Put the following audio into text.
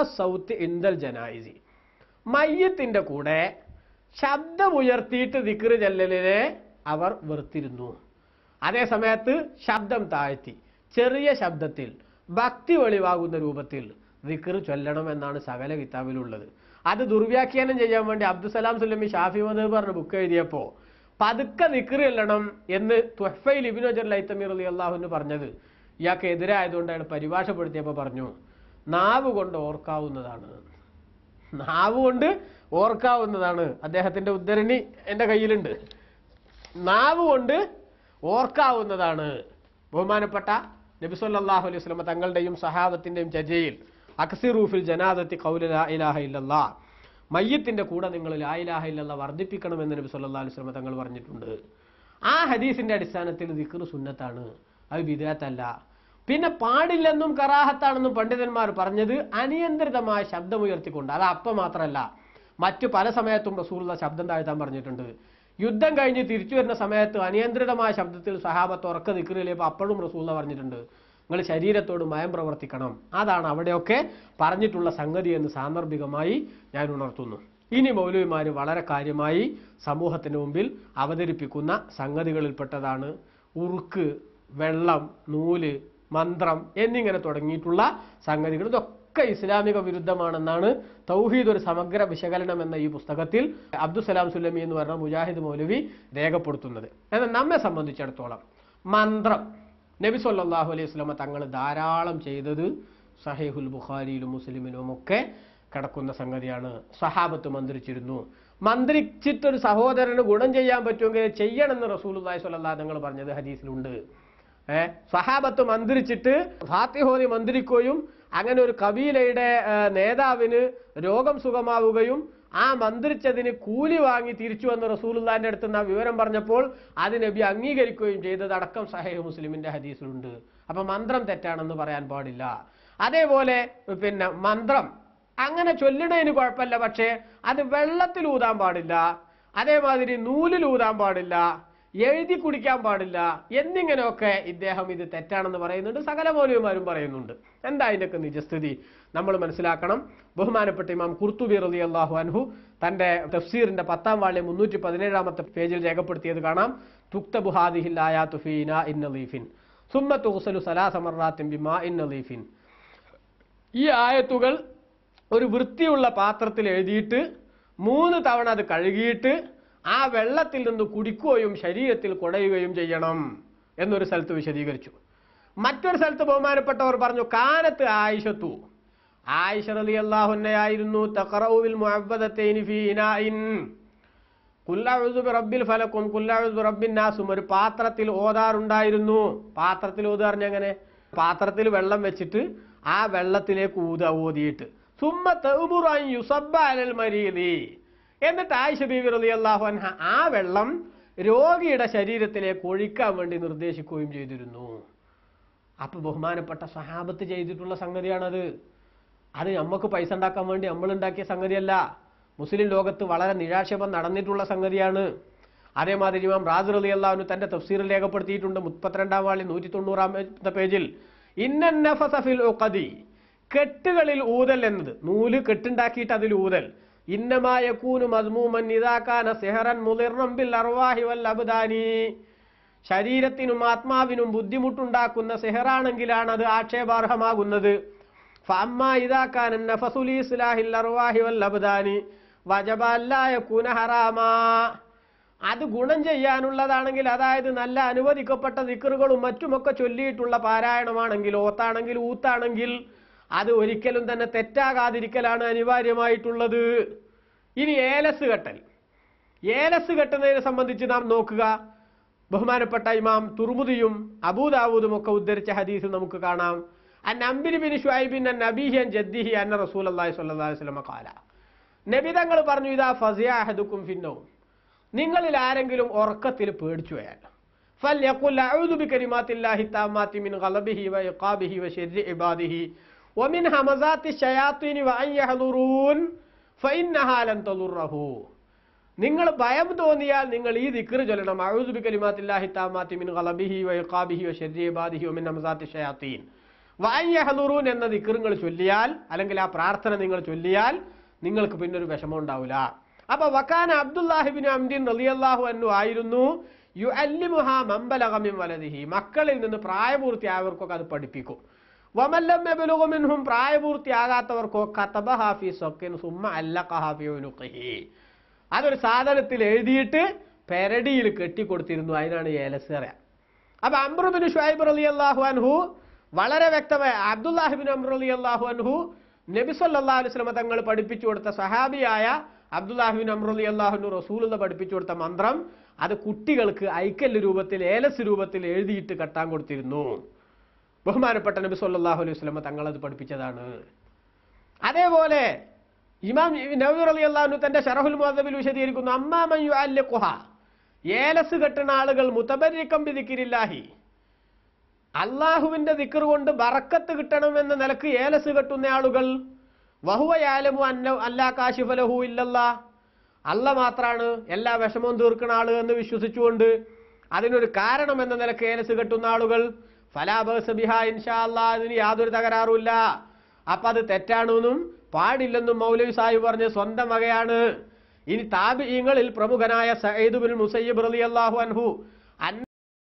അസൗത്ത് ഇന്ദൽ ജനായിസി മയ്യത്തിന്റെ കൂടെ ശബ്ദമുയർത്തിയിട്ട് ദിക്ര ചെല്ലലിനെ അവർ വെറുത്തിരുന്നു അതേ സമയത്ത് ശബ്ദം താഴ്ത്തി ചെറിയ ശബ്ദത്തിൽ ഭക്തി വെളിവാകുന്ന രൂപത്തിൽ ദിക്ർ ചൊല്ലണം എന്നാണ് സകല കിതാബിലുള്ളത് അത് ദുർവ്യാഖ്യാനം ചെയ്യാൻ വേണ്ടി അബ്ദുസലാം സുല്ലമി ഷാഫി മദ് പറഞ്ഞ ബുക്ക് എഴുതിയപ്പോൾ പതുക്കെ ദിക്ർ ചെല്ലണം എന്ന് തുഹഫയിൽ ഇബിനോജർ ലൈത്തമീർ അലി അള്ളാഹുന്ന് പറഞ്ഞത് ഇയാൾക്ക് അയാൾ പരിഭാഷപ്പെടുത്തിയപ്പോൾ പറഞ്ഞു നാവ് കൊണ്ട് ഓർക്കാവുന്നതാണ് നാവ് കൊണ്ട് ഓർക്കാവുന്നതാണ് അദ്ദേഹത്തിൻ്റെ ഉദ്ധരണി എൻ്റെ കയ്യിലുണ്ട് നാവ് കൊണ്ട് ഓർക്കാവുന്നതാണ് ബഹുമാനപ്പെട്ട നബി സല്ലാഹു അലൈഹി സ്വലമ തങ്ങളുടെയും സഹാബത്തിൻ്റെയും ചജയിൽ റൂഫിൽ ജനാദത്തി കൗല ലാ ഇലാഹ മയ്യത്തിൻ്റെ കൂടെ നിങ്ങൾ ലാ ഇലാഹ ഇല്ലല്ല വർദ്ധിപ്പിക്കണമെന്ന് നബി സല്ലാ അലൈഹി സ്വലമ തങ്ങൾ പറഞ്ഞിട്ടുണ്ട് ആ ഹദീസിൻ്റെ അടിസ്ഥാനത്തിൽ ദിക്കർ സുന്നത്താണ് അത് വിദേത്തല്ല പിന്നെ പാടില്ലെന്നും കറാഹത്താണെന്നും പണ്ഡിതന്മാർ പറഞ്ഞത് അനിയന്ത്രിതമായ ശബ്ദമുയർത്തിക്കൊണ്ട് അത് അപ്പം മാത്രമല്ല മറ്റു പല സമയത്തും റസൂലുള്ള ശബ്ദം താഴ്ത്താൻ പറഞ്ഞിട്ടുണ്ട് യുദ്ധം കഴിഞ്ഞ് തിരിച്ചു വരുന്ന സമയത്ത് അനിയന്ത്രിതമായ ശബ്ദത്തിൽ സഹാബത്ത് ഉറക്ക നിൽക്കുന്നില്ലേപ്പോൾ അപ്പോഴും റസൂള്ള പറഞ്ഞിട്ടുണ്ട് നിങ്ങൾ ശരീരത്തോട് മയം പ്രവർത്തിക്കണം അതാണ് അവിടെയൊക്കെ പറഞ്ഞിട്ടുള്ള സംഗതി എന്ന് സാന്ദർഭികമായി ഞാൻ ഉണർത്തുന്നു ഇനി മൗലവിമാർ വളരെ കാര്യമായി സമൂഹത്തിന് മുമ്പിൽ അവതരിപ്പിക്കുന്ന സംഗതികളിൽപ്പെട്ടതാണ് ഉറുക്ക് വെള്ളം നൂല് മന്ത്രം എന്നിങ്ങനെ തുടങ്ങിയിട്ടുള്ള സംഗതികൾ ഇതൊക്കെ ഇസ്ലാമിക വിരുദ്ധമാണെന്നാണ് തൗഹീദ് ഒരു സമഗ്ര വിശകലനം എന്ന ഈ പുസ്തകത്തിൽ അബ്ദുസലാം സുല്ലമി എന്ന് പറഞ്ഞ മുജാഹിദ് മൗലവി രേഖപ്പെടുത്തുന്നത് എന്നാൽ നമ്മെ സംബന്ധിച്ചിടത്തോളം മന്ത്രം നബി സല്ലാഹു അലൈഹി സ്വലമ തങ്ങൾ ധാരാളം ചെയ്തത് സഹേഹുൽ ബുഖാരിയിലും മുസ്ലിമിലും ഒക്കെ കിടക്കുന്ന സംഗതിയാണ് സഹാബത്ത് മന്ത്രിച്ചിരുന്നു മന്ത്രിച്ചിട്ടൊരു സഹോദരന് ഗുണം ചെയ്യാൻ പറ്റുമെങ്കിൽ ചെയ്യണമെന്ന് റസൂൽ അള്ളാഹി സ്വല്ലാ തങ്ങൾ പറഞ്ഞത് ഹദീസിലുണ്ട് സഹാബത്ത് മന്ത്രിച്ചിട്ട് ഫാത്തിഹോദി മന്ത്രിക്കുകയും അങ്ങനെ ഒരു കബീലയുടെ നേതാവിന് രോഗം സുഖമാവുകയും ആ മന്ത്രിച്ചതിന് കൂലി വാങ്ങി തിരിച്ചു വന്ന റസൂലിന്റെ അടുത്ത് നിന്ന് ആ വിവരം പറഞ്ഞപ്പോൾ അത് നബി അംഗീകരിക്കുകയും അടക്കം സഹേഹ് മുസ്ലിമിന്റെ ഹദീസിലുണ്ട് അപ്പൊ മന്ത്രം തെറ്റാണെന്ന് പറയാൻ പാടില്ല അതേപോലെ പിന്നെ മന്ത്രം അങ്ങനെ ചൊല്ലണതിന് കുഴപ്പമില്ല പക്ഷേ അത് വെള്ളത്തിൽ ഊതാൻ പാടില്ല അതേമാതിരി നൂലിൽ ഊതാൻ പാടില്ല എഴുതി കുടിക്കാൻ പാടില്ല എന്നിങ്ങനെയൊക്കെ ഇദ്ദേഹം ഇത് തെറ്റാണെന്ന് പറയുന്നുണ്ട് സകല മൗലവിമാരും പറയുന്നുണ്ട് എന്താ അതിൻ്റെയൊക്കെ നിജസ്ഥിതി നമ്മൾ മനസ്സിലാക്കണം ബഹുമാനപ്പെട്ട ഇമാം കുർത്തുബി റലി അള്ളാഹു അൻഹു തൻ്റെ തഫ്സീറിൻ്റെ പത്താം വാളി മുന്നൂറ്റി പതിനേഴാമത്തെ പേജിൽ രേഖപ്പെടുത്തിയത് കാണാം തുക്ത ബുഹാദിഹില്ലായ തുഫീന ഇന്ന ലീഫിൻ സുമ്മ തുഹുസലു സലാ സമറാത്തിൻ ബിമാ ഇന്ന ഈ ആയത്തുകൾ ഒരു വൃത്തിയുള്ള പാത്രത്തിൽ എഴുതിയിട്ട് മൂന്ന് തവണ അത് കഴുകിയിട്ട് ആ വെള്ളത്തിൽ നിന്ന് കുടിക്കുകയും ശരീരത്തിൽ കുടയുകയും ചെയ്യണം എന്നൊരു സ്ഥലത്ത് വിശദീകരിച്ചു മറ്റൊരു സ്ഥലത്ത് ബഹുമാനപ്പെട്ടവർ പറഞ്ഞു കാനത്ത് ആയിഷത്തു ആയിഷ റലി അള്ളാഹുന്നയായിരുന്നു തഖറവുവിൽ ഫീ ഇനാഇൻ റബ്ബിൽ ഫലക്കും റബ്ബിൻ നാസും ഒരു പാത്രത്തിൽ ഓതാറുണ്ടായിരുന്നു പാത്രത്തിൽ ഓതാറിഞ്ഞ പാത്രത്തിൽ വെള്ളം വെച്ചിട്ട് ആ വെള്ളത്തിലേക്ക് ഊത ഓതിയിട്ട് സുമ്മ തെബുറാൻ യുസബ്ബ അലൽ മരീദി എന്നിട്ട് ആയിഷ ബീവി റലി അള്ളാഹു അൻഹ ആ വെള്ളം രോഗിയുടെ ശരീരത്തിലേക്ക് ഒഴിക്കാൻ വേണ്ടി നിർദ്ദേശിക്കുകയും ചെയ്തിരുന്നു അപ്പൊ ബഹുമാനപ്പെട്ട സഹാബത്ത് ചെയ്തിട്ടുള്ള സംഗതിയാണത് അത് നമുക്ക് പൈസ ഉണ്ടാക്കാൻ വേണ്ടി നമ്മൾ ഉണ്ടാക്കിയ സംഗതിയല്ല മുസ്ലിം ലോകത്ത് വളരെ നിരാക്ഷേപം നടന്നിട്ടുള്ള സംഗതിയാണ് അതേമാതിരി മാം റാസ് അലി അള്ളാഹുന് തൻ്റെ തഫ്സീറിൽ രേഖപ്പെടുത്തിയിട്ടുണ്ട് മുപ്പത്തിരണ്ടാം വാളി നൂറ്റി തൊണ്ണൂറാം പേജിൽ ഇന്നഫിൽ കെട്ടുകളിൽ ഊതൽ എന്നത് നൂല് കെട്ടുണ്ടാക്കിയിട്ട് അതിൽ ഊതൽ ഇന്നമാ യക്കൂനു മദ്മൂമൻ ഇതാക്കാന സെഹറൻ മുതിർണം ബിൽ അർവാഹി വൽ അബ്ദാനി ശരീരത്തിനും ആത്മാവിനും ബുദ്ധിമുട്ടുണ്ടാക്കുന്ന സെഹറാണെങ്കിലാണ് അത് ആക്ഷേപാർഹമാകുന്നത് ഫഅമ്മ ഇതാക്കാൻ നഫസുൽ ഇസ്ലാഹിൽ അർവാഹി വൽ അബ്ദാനി വജബ അല്ലായക്കൂന ഹറാമാ അത് ഗുണം ചെയ്യാനുള്ളതാണെങ്കിൽ അതായത് നല്ല അനുവദിക്കപ്പെട്ട ദിക്കറുകളും മറ്റുമൊക്കെ ചൊല്ലിയിട്ടുള്ള പാരായണമാണെങ്കിൽ ഓത്താണെങ്കിൽ ഊത്താണെങ്കിൽ അത് ഒരിക്കലും തന്നെ തെറ്റാകാതിരിക്കലാണ് അനിവാര്യമായിട്ടുള്ളത് ഇനി ഏലസ് കെട്ടൽ ഏലസ് കെട്ടുന്നതിനെ സംബന്ധിച്ച് നാം നോക്കുക ബഹുമാനപ്പെട്ട ഇമാം തുർമുദിയും അബൂദാവൂദും ഒക്കെ ഉദ്ധരിച്ച ഹദീസ് നമുക്ക് കാണാം അൻ അംബിൻ ബിൻ ഷുഹൈബിൻ അൻ നബീഹിൻ ജദ്ദിഹി അന്ന റസൂൽ അള്ളാഹി സ്വല്ലാ വസ്ലമ കാല നബി തങ്ങൾ പറഞ്ഞു ഇതാ ഫസിയാഹദുക്കും ഫിന്നവും നിങ്ങളിൽ ആരെങ്കിലും ഉറക്കത്തിൽ പേടിച്ചു പോയാൽ ഫൽ യഖുൽ അഊദു ബികലിമാത്തില്ലാഹി താമാത്തി മിൻ ഗളബിഹി വ ഇഖാബിഹി വ ശർരി ഇബാദിഹി ومن الشياطين ഹമസാത്തി يحضرون فانها لن تضره നിങ്ങൾ ഭയം തോന്നിയാൽ നിങ്ങൾ ഈ ദിക്ർ ചൊല്ലണം അഴുദുബി കലിമാത്തില്ലാഹി താമാത്തി മിൻ ഗലബിഹി വൈഖാബിഹി വശരീബാദിഹി വമിൻ ഹമസാത്തി ഷയാത്തീൻ വായ്യഹദുറൂൻ എന്ന ദിക്റ് നിങ്ങൾ ചൊല്ലിയാൽ അല്ലെങ്കിൽ ആ പ്രാർത്ഥന നിങ്ങൾ ചൊല്ലിയാൽ നിങ്ങൾക്ക് പിന്നൊരു വിഷമം ഉണ്ടാവില്ല അപ്പൊ വക്കാൻ അബ്ദുല്ലാഹിബിൻ അംദിൻ റളിയല്ലാഹു അന്നു ആയിരുന്നു യു അല്ലിമുഹ മമ്പലകമിം വലതിഹി മക്കളിൽ നിന്ന് പ്രായപൂർത്തിയായവർക്കൊക്കെ അത് പഠിപ്പിക്കും വമല്ലം എബലുകുമിൻഹും പ്രായപൂർത്തിയാകാത്തവർക്കോ കത്തബ ഹാഫി സൊക്കിൻ സുമ്മ അല്ലക്ക അതൊരു സാധനത്തിൽ എഴുതിയിട്ട് പെരടിയിൽ കെട്ടിക്കൊടുത്തിരുന്നു അതിനാണ് ഏലസ് അപ്പൊ അമ്രുബിൻ ഷുഹൈബ് അലി അള്ളാഹു അൻഹു വളരെ വ്യക്തമായ അബ്ദുല്ലാഹിബിൻ അമ്രു അലി അള്ളാഹു അൻഹു നബിസല്ലാ അലുസ്ലമ തങ്ങൾ പഠിപ്പിച്ചു കൊടുത്ത സഹാബിയായ അബ്ദുല്ലാഹിബിൻ അമ്രു അലി അള്ളാഹുനു റസൂലുള്ള പഠിപ്പിച്ചു കൊടുത്ത മന്ത്രം അത് കുട്ടികൾക്ക് ഐക്കല് രൂപത്തിൽ ഏലസ് രൂപത്തിൽ എഴുതിയിട്ട് കെട്ടാൻ കൊടുത്തിരുന്നു ബഹുമാനപ്പെട്ട നബി സല്ലാഹു അലൈഹി വസ്ലമ തങ്ങളത് പഠിപ്പിച്ചതാണ് അതേപോലെ ഇമാം നബി അലി അള്ളാഹു തന്റെ ഷറഹുൽ മുഹദബിൽ വിശദീകരിക്കുന്നു അമ്മാമൻ അല്ലുഹ ഏലസ് കെട്ടുന്ന ആളുകൾ മുത്തബരിക്കം വിധിക്കിരില്ലാഹി അള്ളാഹുവിന്റെ ദിക്കർ കൊണ്ട് ബറക്കത്ത് കിട്ടണമെന്ന നിലക്ക് ഏലസ് കെട്ടുന്ന ആളുകൾ വഹുവ അന്ന അല്ലാ കാശിഫലഹു ഇല്ലല്ല അല്ല മാത്രാണ് എല്ലാ വിഷമവും തീർക്കുന്ന ആളുകൾ എന്ന് വിശ്വസിച്ചുകൊണ്ട് അതിനൊരു കാരണം എന്ന നിലക്ക് ഏലസ് കെട്ടുന്ന ആളുകൾ ഫലാബേസ് ബിഹ ഇൻഷാല്ല അതിന് യാതൊരു തകരാറുമില്ല അപ്പൊ അത് തെറ്റാണെന്നും പാടില്ലെന്നും മൗലവി സാഹിബ് പറഞ്ഞ സ്വന്തം വകയാണ് ഇനി താബിഇങ്ങളിൽ പ്രമുഖനായ സയ്യിദ് ബിൻ മുസയ്യബ് അള്ളാഹു അൻഹു